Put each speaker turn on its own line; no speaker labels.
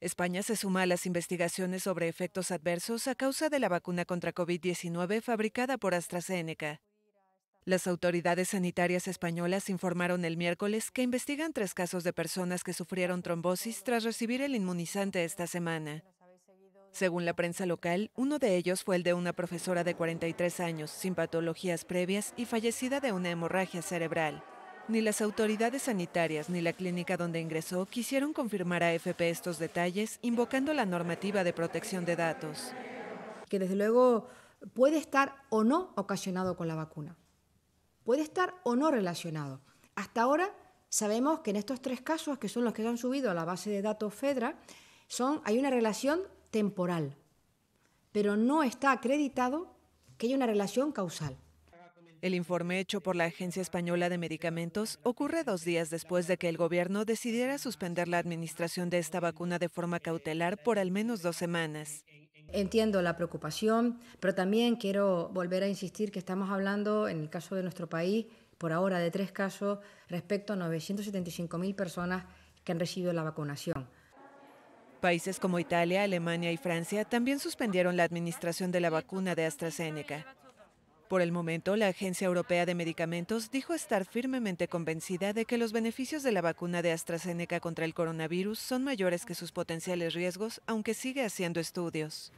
España se suma a las investigaciones sobre efectos adversos a causa de la vacuna contra COVID-19 fabricada por AstraZeneca. Las autoridades sanitarias españolas informaron el miércoles que investigan tres casos de personas que sufrieron trombosis tras recibir el inmunizante esta semana. Según la prensa local, uno de ellos fue el de una profesora de 43 años, sin patologías previas y fallecida de una hemorragia cerebral. Ni las autoridades sanitarias ni la clínica donde ingresó quisieron confirmar a FP estos detalles, invocando la normativa de protección
de datos. Que desde luego puede estar o no ocasionado con la vacuna, puede estar o no relacionado. Hasta ahora sabemos que en estos tres casos, que son los que han subido a la base de datos FEDRA, son, hay una relación temporal, pero no está acreditado que haya una relación causal.
El informe hecho por la Agencia Española de Medicamentos ocurre dos días después de que el gobierno decidiera suspender la administración de esta vacuna de forma cautelar por al menos dos semanas.
Entiendo la preocupación, pero también quiero volver a insistir que estamos hablando, en el caso de nuestro país, por ahora de tres casos respecto a 975.000 personas que han recibido la vacunación.
Países como Italia, Alemania y Francia también suspendieron la administración de la vacuna de AstraZeneca. Por el momento, la Agencia Europea de Medicamentos dijo estar firmemente convencida de que los beneficios de la vacuna de AstraZeneca contra el coronavirus son mayores que sus potenciales riesgos, aunque sigue haciendo estudios.